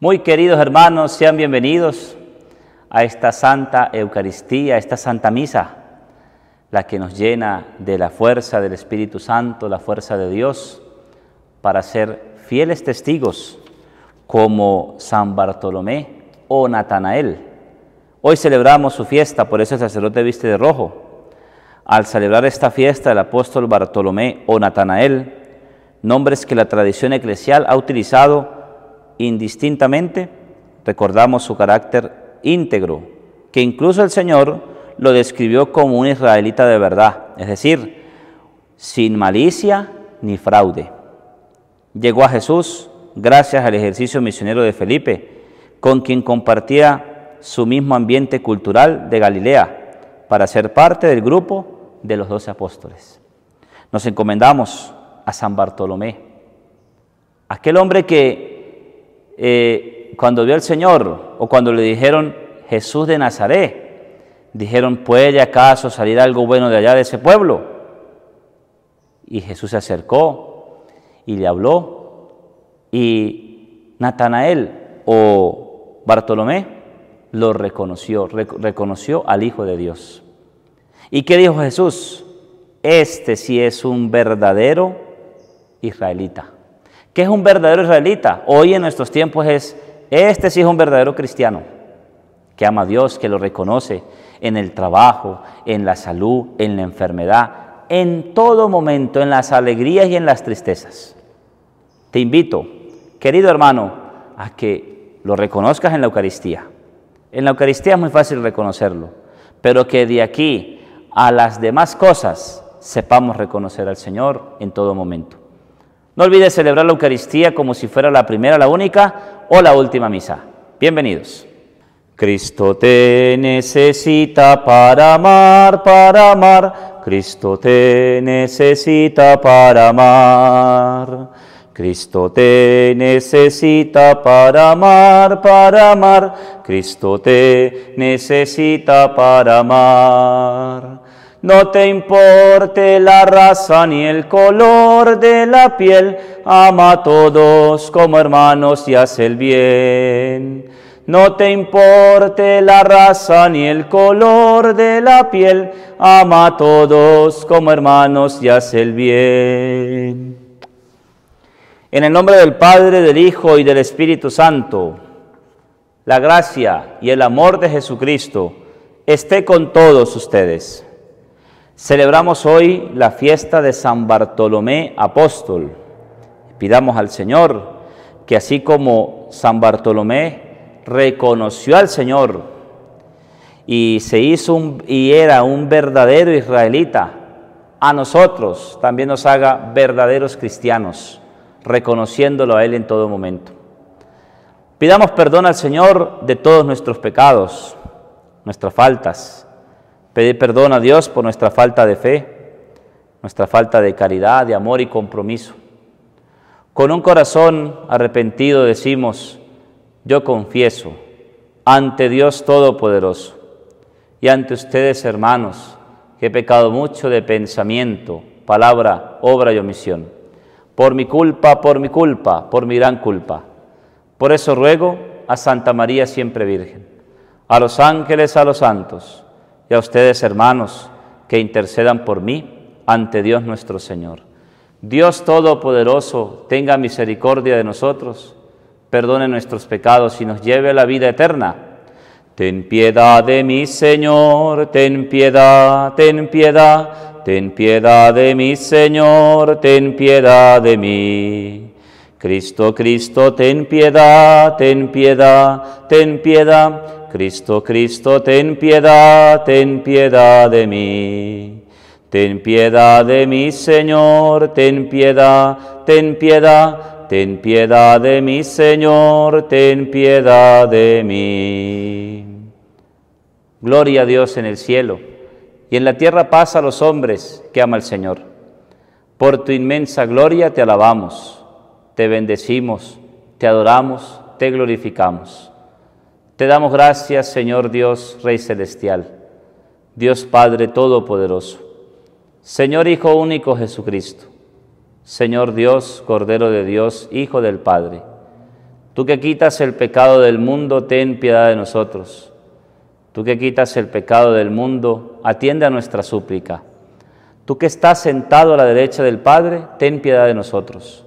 Muy queridos hermanos, sean bienvenidos a esta Santa Eucaristía, a esta Santa Misa, la que nos llena de la fuerza del Espíritu Santo, la fuerza de Dios, para ser fieles testigos como San Bartolomé o Natanael. Hoy celebramos su fiesta, por eso el sacerdote viste de rojo. Al celebrar esta fiesta el apóstol Bartolomé o Natanael, nombres que la tradición eclesial ha utilizado indistintamente, recordamos su carácter íntegro, que incluso el Señor lo describió como un israelita de verdad, es decir, sin malicia ni fraude. Llegó a Jesús gracias al ejercicio misionero de Felipe, con quien compartía su mismo ambiente cultural de Galilea, para ser parte del grupo de los doce apóstoles. Nos encomendamos a San Bartolomé, aquel hombre que eh, cuando vio al Señor o cuando le dijeron Jesús de Nazaret, dijeron, ¿puede acaso salir algo bueno de allá de ese pueblo? Y Jesús se acercó y le habló y Natanael o Bartolomé lo reconoció, reconoció al Hijo de Dios. ¿Y qué dijo Jesús? Este sí es un verdadero israelita que es un verdadero israelita? Hoy en nuestros tiempos es, este sí es un verdadero cristiano, que ama a Dios, que lo reconoce en el trabajo, en la salud, en la enfermedad, en todo momento, en las alegrías y en las tristezas. Te invito, querido hermano, a que lo reconozcas en la Eucaristía. En la Eucaristía es muy fácil reconocerlo, pero que de aquí a las demás cosas sepamos reconocer al Señor en todo momento. No olvides celebrar la Eucaristía como si fuera la primera, la única o la última misa. Bienvenidos. Cristo te necesita para amar, para amar. Cristo te necesita para amar. Cristo te necesita para amar, para amar. Cristo te necesita para amar. No te importe la raza ni el color de la piel, ama a todos como hermanos y haz el bien. No te importe la raza ni el color de la piel, ama a todos como hermanos y haz el bien. En el nombre del Padre, del Hijo y del Espíritu Santo, la gracia y el amor de Jesucristo esté con todos ustedes. Celebramos hoy la fiesta de San Bartolomé Apóstol. Pidamos al Señor que así como San Bartolomé reconoció al Señor y se hizo y era un verdadero israelita, a nosotros también nos haga verdaderos cristianos, reconociéndolo a Él en todo momento. Pidamos perdón al Señor de todos nuestros pecados, nuestras faltas, Pedir perdón a Dios por nuestra falta de fe, nuestra falta de caridad, de amor y compromiso. Con un corazón arrepentido decimos, yo confieso ante Dios Todopoderoso y ante ustedes hermanos que he pecado mucho de pensamiento, palabra, obra y omisión. Por mi culpa, por mi culpa, por mi gran culpa. Por eso ruego a Santa María siempre Virgen, a los ángeles, a los santos y a ustedes hermanos que intercedan por mí ante Dios nuestro Señor. Dios Todopoderoso, tenga misericordia de nosotros, perdone nuestros pecados y nos lleve a la vida eterna. Ten piedad de mí, Señor, ten piedad, ten piedad, ten piedad de mí, Señor, ten piedad de mí. Cristo, Cristo, ten piedad, ten piedad, ten piedad Cristo, Cristo, ten piedad, ten piedad de mí. Ten piedad de mí, Señor, ten piedad, ten piedad, ten piedad de mí, Señor, ten piedad de mí. Gloria a Dios en el cielo, y en la tierra paz a los hombres que ama el Señor. Por tu inmensa gloria te alabamos, te bendecimos, te adoramos, te glorificamos. Te damos gracias, Señor Dios, Rey Celestial, Dios Padre Todopoderoso, Señor Hijo único Jesucristo, Señor Dios, Cordero de Dios, Hijo del Padre. Tú que quitas el pecado del mundo, ten piedad de nosotros. Tú que quitas el pecado del mundo, atiende a nuestra súplica. Tú que estás sentado a la derecha del Padre, ten piedad de nosotros.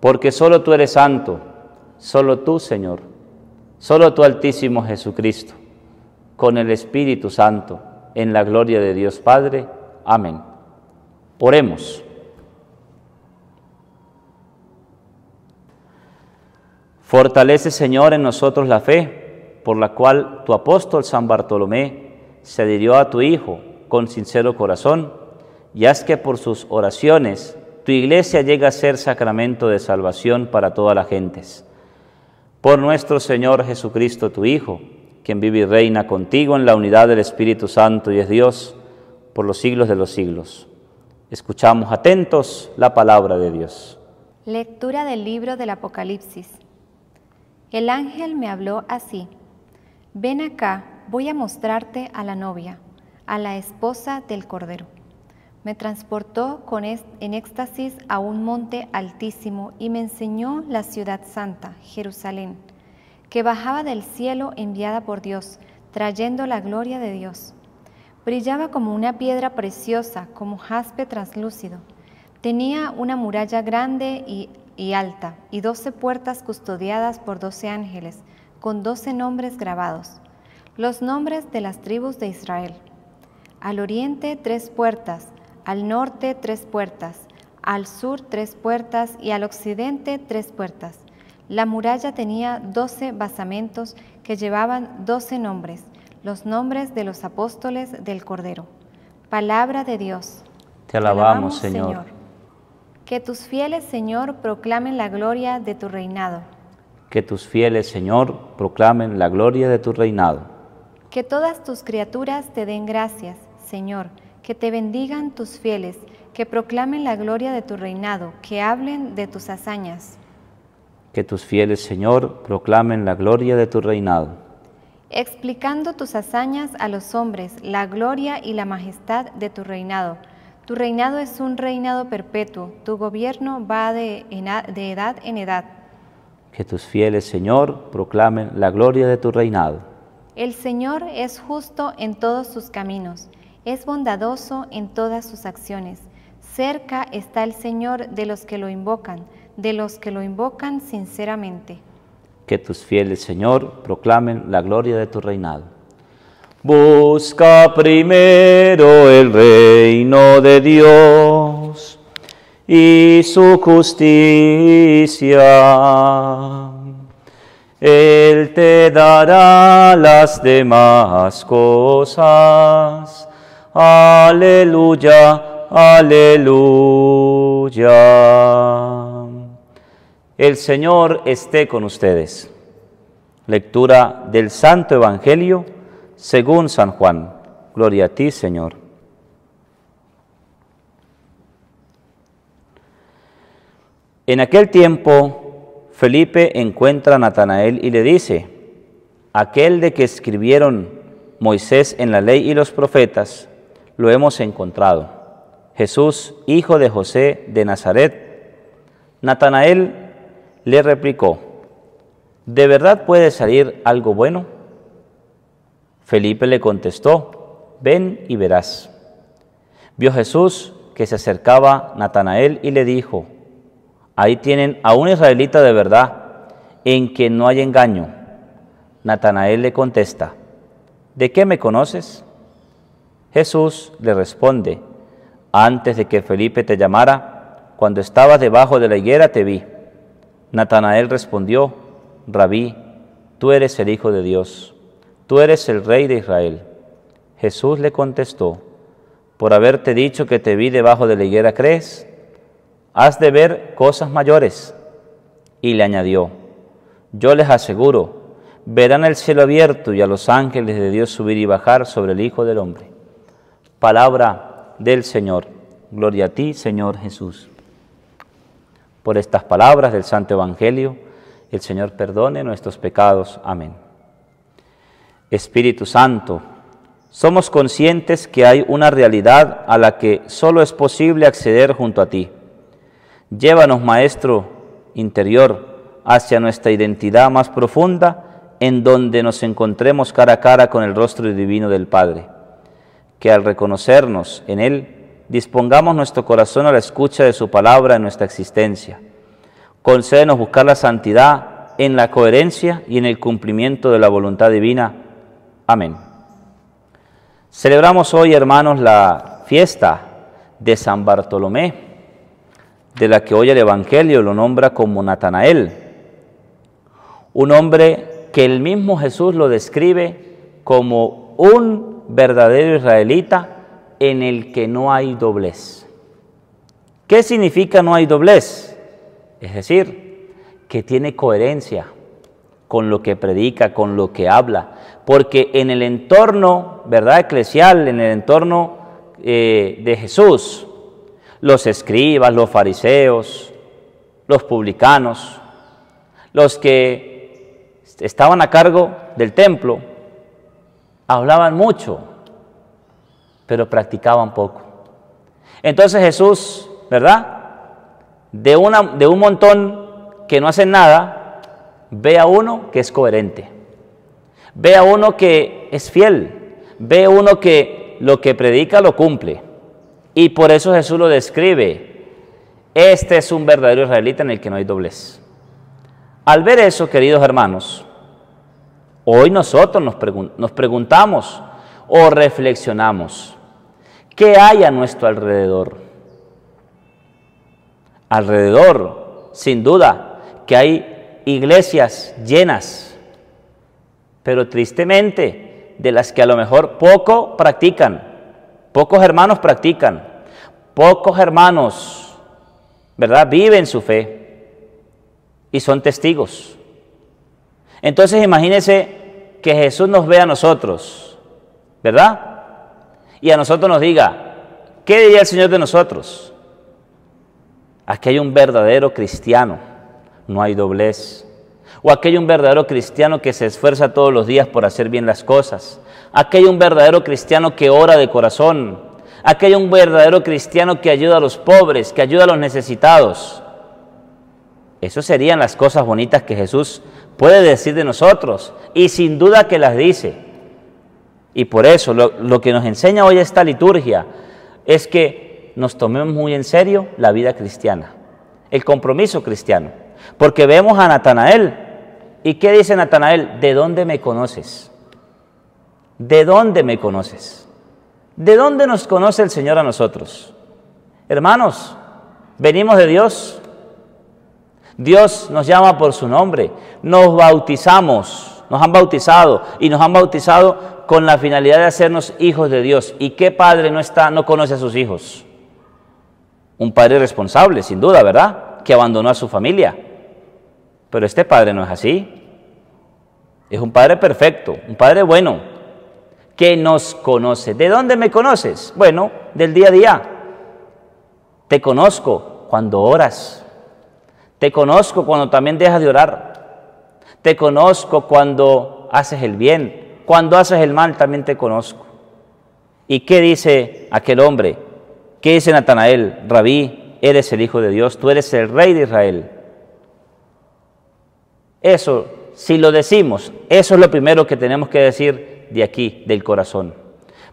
Porque solo tú eres santo, solo tú, Señor Solo tu Altísimo Jesucristo, con el Espíritu Santo, en la gloria de Dios Padre. Amén. Oremos. Fortalece, Señor, en nosotros la fe, por la cual tu apóstol San Bartolomé se adhirió a tu Hijo con sincero corazón, y haz que por sus oraciones tu iglesia llegue a ser sacramento de salvación para todas las gentes por nuestro Señor Jesucristo, tu Hijo, quien vive y reina contigo en la unidad del Espíritu Santo y es Dios por los siglos de los siglos. Escuchamos atentos la palabra de Dios. Lectura del libro del Apocalipsis. El ángel me habló así, ven acá, voy a mostrarte a la novia, a la esposa del Cordero. Me transportó con en éxtasis a un monte altísimo y me enseñó la ciudad santa, Jerusalén, que bajaba del cielo enviada por Dios, trayendo la gloria de Dios. Brillaba como una piedra preciosa, como jaspe translúcido. Tenía una muralla grande y alta, y doce puertas custodiadas por doce ángeles, con doce nombres grabados, los nombres de las tribus de Israel. Al oriente tres puertas, al norte tres puertas, al sur tres puertas y al occidente tres puertas. La muralla tenía doce basamentos que llevaban doce nombres, los nombres de los apóstoles del Cordero. Palabra de Dios. Te alabamos, Señor. Que tus fieles, Señor, proclamen la gloria de tu reinado. Que tus fieles, Señor, proclamen la gloria de tu reinado. Que todas tus criaturas te den gracias, Señor que te bendigan tus fieles, que proclamen la gloria de tu reinado, que hablen de tus hazañas. Que tus fieles, Señor, proclamen la gloria de tu reinado. Explicando tus hazañas a los hombres, la gloria y la majestad de tu reinado. Tu reinado es un reinado perpetuo, tu gobierno va de, edad en edad. Que tus fieles, Señor, proclamen la gloria de tu reinado. El Señor es justo en todos sus caminos es bondadoso en todas sus acciones. Cerca está el Señor de los que lo invocan, de los que lo invocan sinceramente. Que tus fieles, Señor, proclamen la gloria de tu reinado. Busca primero el reino de Dios y su justicia. Él te dará las demás cosas Aleluya, aleluya. El Señor esté con ustedes. Lectura del Santo Evangelio según San Juan. Gloria a ti, Señor. En aquel tiempo, Felipe encuentra a Natanael y le dice, aquel de que escribieron Moisés en la ley y los profetas, lo hemos encontrado. Jesús, hijo de José de Nazaret. Natanael le replicó, ¿de verdad puede salir algo bueno? Felipe le contestó, ven y verás. Vio Jesús que se acercaba Natanael y le dijo, ahí tienen a un israelita de verdad, en que no hay engaño. Natanael le contesta, ¿de qué me conoces? Jesús le responde, antes de que Felipe te llamara, cuando estabas debajo de la higuera te vi. Natanael respondió, Rabí, tú eres el Hijo de Dios, tú eres el Rey de Israel. Jesús le contestó, por haberte dicho que te vi debajo de la higuera, ¿crees? Has de ver cosas mayores. Y le añadió, yo les aseguro, verán el cielo abierto y a los ángeles de Dios subir y bajar sobre el Hijo del Hombre palabra del Señor. Gloria a ti, Señor Jesús. Por estas palabras del Santo Evangelio, el Señor perdone nuestros pecados. Amén. Espíritu Santo, somos conscientes que hay una realidad a la que solo es posible acceder junto a ti. Llévanos, Maestro interior, hacia nuestra identidad más profunda, en donde nos encontremos cara a cara con el rostro divino del Padre que al reconocernos en Él, dispongamos nuestro corazón a la escucha de su palabra en nuestra existencia. Concédenos buscar la santidad en la coherencia y en el cumplimiento de la voluntad divina. Amén. Celebramos hoy, hermanos, la fiesta de San Bartolomé, de la que hoy el Evangelio lo nombra como Natanael, un hombre que el mismo Jesús lo describe como un verdadero israelita en el que no hay doblez. ¿Qué significa no hay doblez? Es decir, que tiene coherencia con lo que predica, con lo que habla, porque en el entorno, ¿verdad? Eclesial, en el entorno eh, de Jesús, los escribas, los fariseos, los publicanos, los que estaban a cargo del templo, Hablaban mucho, pero practicaban poco. Entonces Jesús, ¿verdad? De, una, de un montón que no hacen nada, ve a uno que es coherente. Ve a uno que es fiel. Ve a uno que lo que predica lo cumple. Y por eso Jesús lo describe. Este es un verdadero israelita en el que no hay doblez. Al ver eso, queridos hermanos, Hoy nosotros nos, preguntamos o reflexionamos, ¿qué hay a nuestro alrededor? Alrededor, sin duda, que hay iglesias llenas, pero tristemente de las que a lo mejor poco practican, pocos hermanos practican, pocos hermanos, ¿verdad? Viven su fe y son testigos. Entonces imagínense que Jesús nos ve a nosotros, ¿verdad? Y a nosotros nos diga, ¿qué diría el Señor de nosotros? Aquí hay un verdadero cristiano, no hay doblez. O aquel hay un verdadero cristiano que se esfuerza todos los días por hacer bien las cosas. Aquí hay un verdadero cristiano que ora de corazón. Aquel hay un verdadero cristiano que ayuda a los pobres, que ayuda a los necesitados. Esas serían las cosas bonitas que Jesús puede decir de nosotros y sin duda que las dice. Y por eso lo, que nos enseña hoy esta liturgia es que nos tomemos muy en serio la vida cristiana, el compromiso cristiano. Porque vemos a Natanael. ¿Y qué dice Natanael? ¿De dónde me conoces? ¿De dónde me conoces? ¿De dónde nos conoce el Señor a nosotros? Hermanos, venimos de Dios, Dios nos llama por su nombre, nos bautizamos, nos han bautizado y nos han bautizado con la finalidad de hacernos hijos de Dios. ¿Y qué padre no está, no conoce a sus hijos? Un padre responsable, sin duda, ¿verdad? Que abandonó a su familia. Pero este padre no es así. Es un padre perfecto, un padre bueno, que nos conoce. ¿De dónde me conoces? Bueno, del día a día. Te conozco cuando oras, te conozco cuando también dejas de orar. Te conozco cuando haces el bien. Cuando haces el mal también te conozco. ¿Y qué dice aquel hombre? ¿Qué dice Natanael? Rabí, eres el Hijo de Dios, tú eres el Rey de Israel. Eso, si lo decimos, eso es lo primero que tenemos que decir de aquí, del corazón.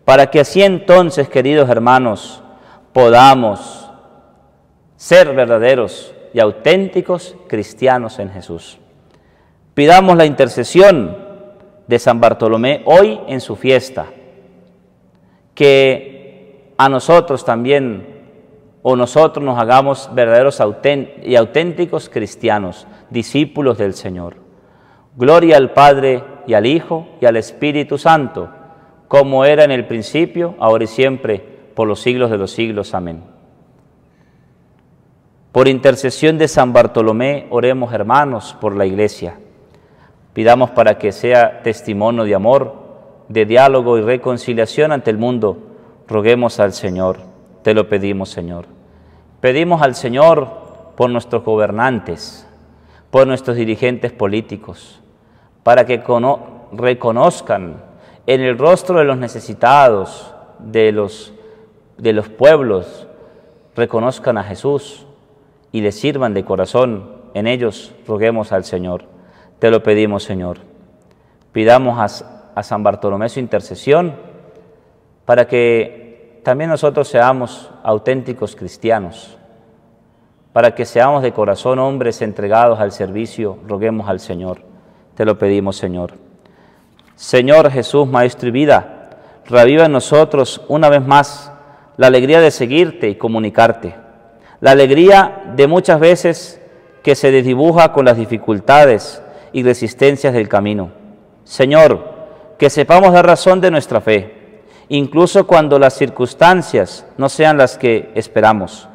Para que así entonces, queridos hermanos, podamos ser verdaderos y auténticos cristianos en Jesús. Pidamos la intercesión de San Bartolomé hoy en su fiesta, que a nosotros también o nosotros nos hagamos verdaderos y auténticos cristianos, discípulos del Señor. Gloria al Padre y al Hijo y al Espíritu Santo, como era en el principio, ahora y siempre, por los siglos de los siglos. Amén. Por intercesión de San Bartolomé, oremos hermanos por la iglesia. Pidamos para que sea testimonio de amor, de diálogo y reconciliación ante el mundo. Roguemos al Señor, te lo pedimos Señor. Pedimos al Señor por nuestros gobernantes, por nuestros dirigentes políticos, para que reconozcan en el rostro de los necesitados, de los, pueblos, reconozcan a Jesús y le sirvan de corazón, en ellos roguemos al Señor. Te lo pedimos, Señor. Pidamos a, a San Bartolomé su intercesión para que también nosotros seamos auténticos cristianos, para que seamos de corazón hombres entregados al servicio, roguemos al Señor. Te lo pedimos, Señor. Señor Jesús, Maestro y vida, reviva en nosotros una vez más la alegría de seguirte y comunicarte. La alegría de muchas veces que se desdibuja con las dificultades y resistencias del camino. Señor, que sepamos la razón de nuestra fe, incluso cuando las circunstancias no sean las que esperamos.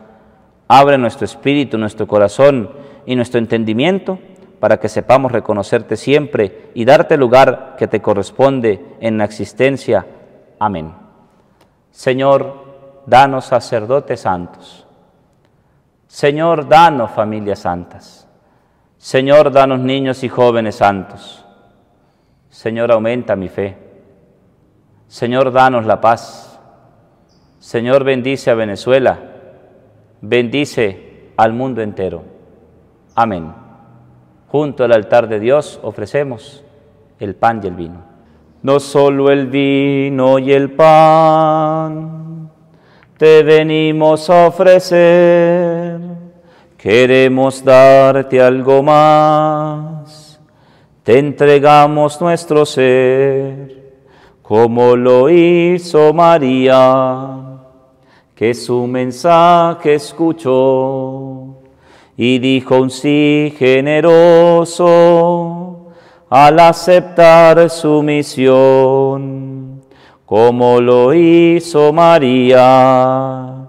Abre nuestro espíritu, nuestro corazón y nuestro entendimiento para que sepamos reconocerte siempre y darte el lugar que te corresponde en la existencia. Amén. Señor, danos sacerdotes santos Señor, danos familias santas. Señor, danos niños y jóvenes santos. Señor, aumenta mi fe. Señor, danos la paz. Señor, bendice a Venezuela. Bendice al mundo entero. Amén. Junto al altar de Dios ofrecemos el pan y el vino. No solo el vino y el pan te venimos a ofrecer Queremos darte algo más. Te entregamos nuestro ser, como lo hizo María, que su mensaje escuchó y dijo un sí generoso al aceptar su misión, como lo hizo María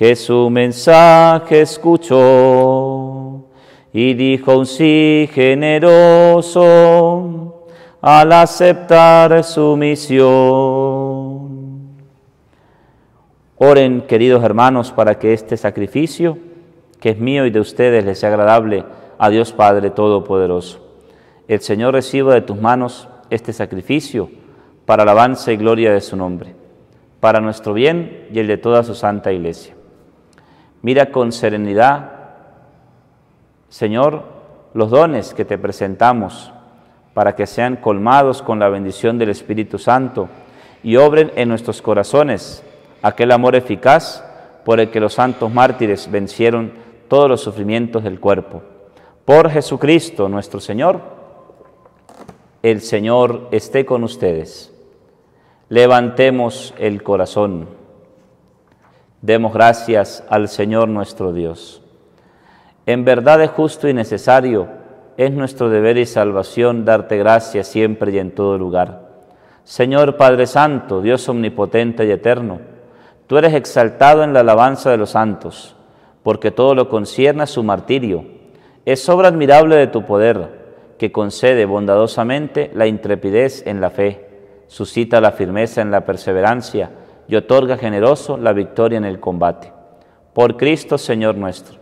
que su mensaje escuchó y dijo un sí generoso al aceptar su misión. Oren, queridos hermanos, para que este sacrificio, que es mío y de ustedes, le sea agradable a Dios Padre Todopoderoso. El Señor reciba de tus manos este sacrificio para alabanza y gloria de su nombre, para nuestro bien y el de toda su santa iglesia. Mira con serenidad, Señor, los dones que te presentamos para que sean colmados con la bendición del Espíritu Santo y obren en nuestros corazones aquel amor eficaz por el que los santos mártires vencieron todos los sufrimientos del cuerpo. Por Jesucristo nuestro Señor, el Señor esté con ustedes. Levantemos el corazón. Demos gracias al Señor nuestro Dios. En verdad es justo y necesario, es nuestro deber y salvación darte gracias siempre y en todo lugar. Señor Padre Santo, Dios omnipotente y eterno, tú eres exaltado en la alabanza de los santos, porque todo lo concierne a su martirio. Es obra admirable de tu poder, que concede bondadosamente la intrepidez en la fe, suscita la firmeza en la perseverancia, y otorga generoso la victoria en el combate. Por Cristo Señor nuestro.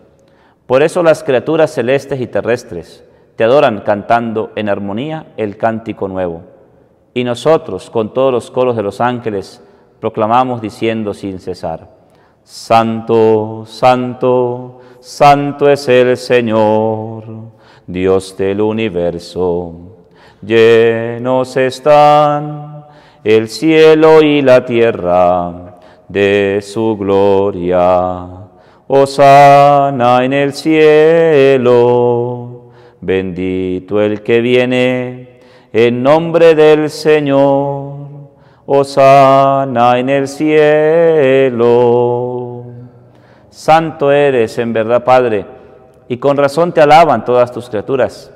Por eso las criaturas celestes y terrestres te adoran cantando en armonía el cántico nuevo. Y nosotros, con todos los coros de los ángeles, proclamamos diciendo sin cesar, Santo, santo, santo es el Señor, Dios del universo, llenos están el cielo y la tierra de su gloria. Osana en el cielo, bendito el que viene en nombre del Señor. Osana en el cielo. Santo eres en verdad, Padre, y con razón te alaban todas tus criaturas,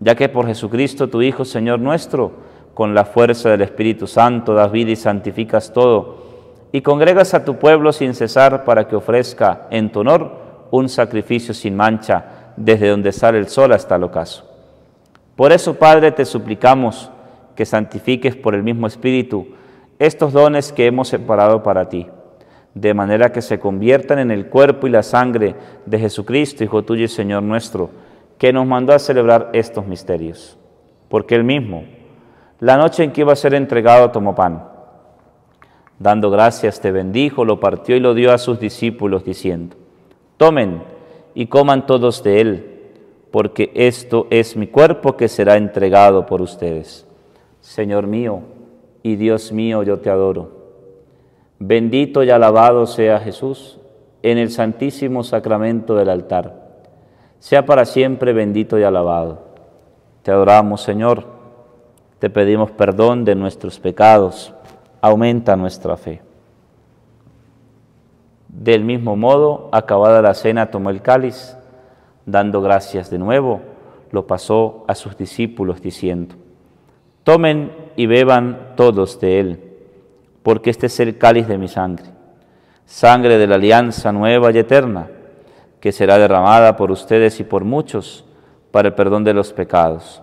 ya que por Jesucristo, tu Hijo, Señor nuestro, con la fuerza del Espíritu Santo, das vida y santificas todo, y congregas a tu pueblo sin cesar para que ofrezca en tu honor un sacrificio sin mancha, desde donde sale el sol hasta el ocaso. Por eso, Padre, te suplicamos que santifiques por el mismo Espíritu estos dones que hemos separado para ti, de manera que se conviertan en el cuerpo y la sangre de Jesucristo, Hijo tuyo y Señor nuestro, que nos mandó a celebrar estos misterios. Porque Él mismo, la noche en que iba a ser entregado tomó pan. Dando gracias te bendijo, lo partió y lo dio a sus discípulos diciendo, tomen y coman todos de él, porque esto es mi cuerpo que será entregado por ustedes. Señor mío y Dios mío, yo te adoro. Bendito y alabado sea Jesús en el santísimo sacramento del altar. Sea para siempre bendito y alabado. Te adoramos, Señor te pedimos perdón de nuestros pecados. Aumenta nuestra fe. Del mismo modo, acabada la cena, tomó el cáliz, dando gracias de nuevo, lo pasó a sus discípulos diciendo, tomen y beban todos de él, porque este es el cáliz de mi sangre, sangre de la alianza nueva y eterna, que será derramada por ustedes y por muchos para el perdón de los pecados.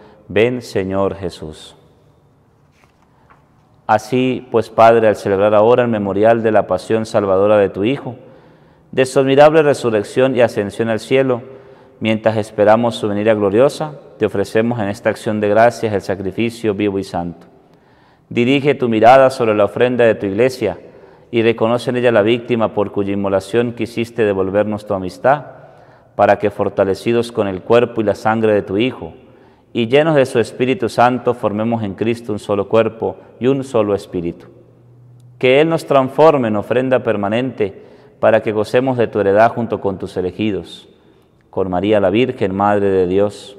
Ven Señor Jesús. Así pues, Padre, al celebrar ahora el memorial de la pasión salvadora de tu Hijo, de su admirable resurrección y ascensión al cielo, mientras esperamos su venida gloriosa, te ofrecemos en esta acción de gracias el sacrificio vivo y santo. Dirige tu mirada sobre la ofrenda de tu iglesia y reconoce en ella la víctima por cuya inmolación quisiste devolvernos tu amistad, para que fortalecidos con el cuerpo y la sangre de tu Hijo, y llenos de su Espíritu Santo formemos en Cristo un solo cuerpo y un solo Espíritu. Que Él nos transforme en ofrenda permanente para que gocemos de tu heredad junto con tus elegidos, con María la Virgen, Madre de Dios,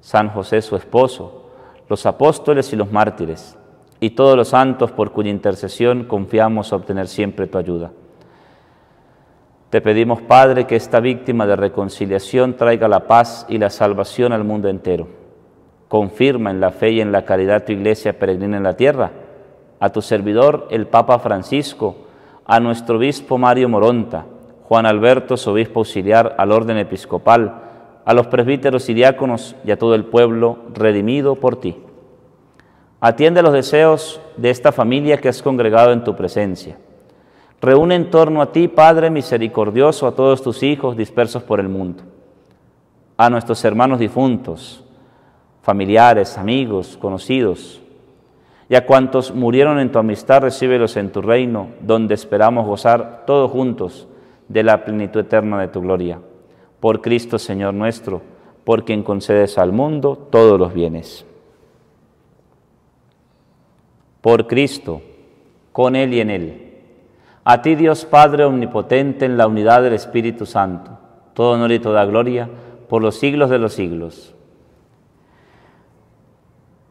San José su esposo, los apóstoles y los mártires, y todos los santos por cuya intercesión confiamos obtener siempre tu ayuda. Te pedimos, Padre, que esta víctima de reconciliación traiga la paz y la salvación al mundo entero confirma en la fe y en la caridad tu iglesia peregrina en la tierra, a tu servidor el Papa Francisco, a nuestro obispo Mario Moronta, Juan Alberto, su obispo auxiliar al orden episcopal, a los presbíteros y diáconos y a todo el pueblo redimido por ti. Atiende los deseos de esta familia que has congregado en tu presencia. Reúne en torno a ti, Padre misericordioso, a todos tus hijos dispersos por el mundo, a nuestros hermanos difuntos, familiares, amigos, conocidos. Y a cuantos murieron en tu amistad, recíbelos en tu reino, donde esperamos gozar todos juntos de la plenitud eterna de tu gloria. Por Cristo Señor nuestro, por quien concedes al mundo todos los bienes. Por Cristo, con Él y en Él. A ti Dios Padre Omnipotente, en la unidad del Espíritu Santo, todo honor y toda gloria por los siglos de los siglos.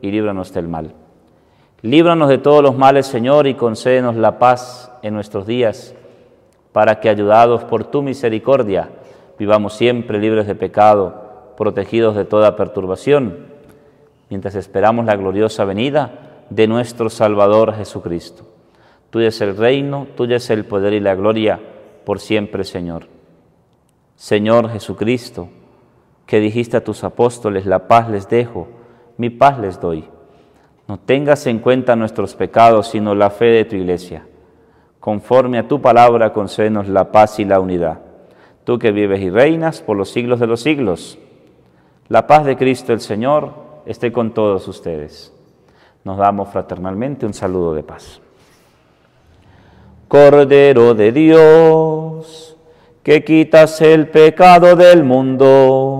y líbranos del mal. Líbranos de todos los males, Señor, y concédenos la paz en nuestros días, para que, ayudados por tu misericordia, vivamos siempre libres de pecado, protegidos de toda perturbación, mientras esperamos la gloriosa venida de nuestro Salvador Jesucristo. Tuyo es el reino, tuyo es el poder y la gloria, por siempre, Señor. Señor Jesucristo, que dijiste a tus apóstoles, la paz les dejo mi paz les doy. No tengas en cuenta nuestros pecados, sino la fe de tu iglesia. Conforme a tu palabra, concedenos la paz y la unidad. Tú que vives y reinas por los siglos de los siglos. La paz de Cristo el Señor esté con todos ustedes. Nos damos fraternalmente un saludo de paz. Cordero de Dios, que quitas el pecado del mundo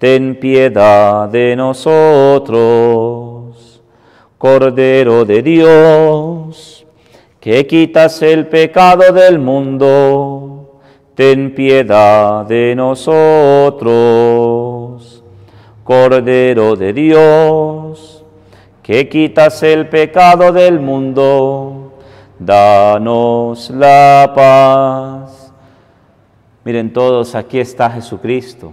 ten piedad de nosotros. Cordero de Dios, que quitas el pecado del mundo, ten piedad de nosotros. Cordero de Dios, que quitas el pecado del mundo, danos la paz. Miren todos, aquí está Jesucristo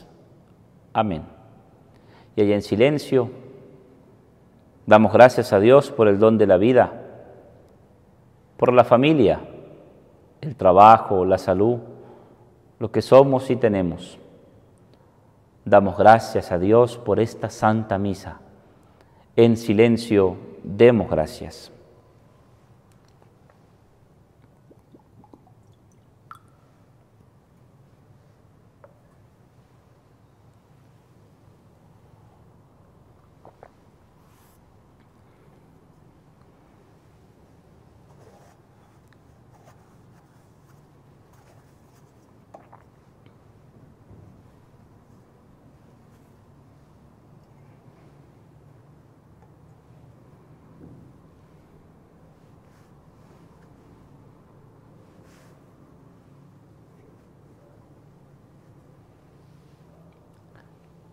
Amén. Y allá en silencio, damos gracias a Dios por el don de la vida, por la familia, el trabajo, la salud, lo que somos y tenemos. Damos gracias a Dios por esta santa misa. En silencio, demos gracias.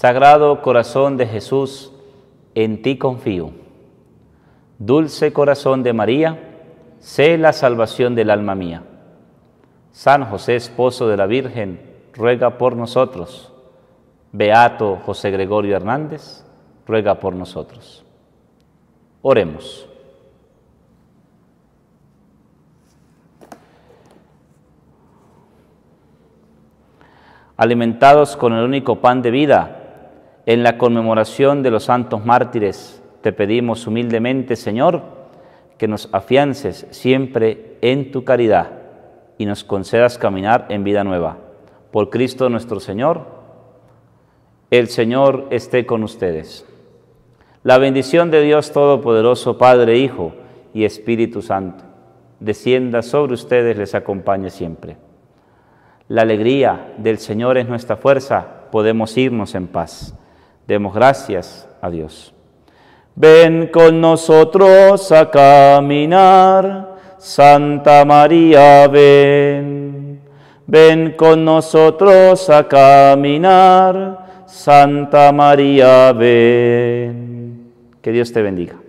Sagrado corazón de Jesús, en ti confío. Dulce corazón de María, sé la salvación del alma mía. San José, esposo de la Virgen, ruega por nosotros. Beato José Gregorio Hernández, ruega por nosotros. Oremos. Alimentados con el único pan de vida, en la conmemoración de los santos mártires, te pedimos humildemente, Señor, que nos afiances siempre en tu caridad y nos concedas caminar en vida nueva. Por Cristo nuestro Señor, el Señor esté con ustedes. La bendición de Dios Todopoderoso, Padre, Hijo y Espíritu Santo, descienda sobre ustedes, les acompañe siempre. La alegría del Señor es nuestra fuerza, podemos irnos en paz. Demos gracias a Dios. Ven con nosotros a caminar, Santa María, ven. Ven con nosotros a caminar, Santa María, ven. Que Dios te bendiga.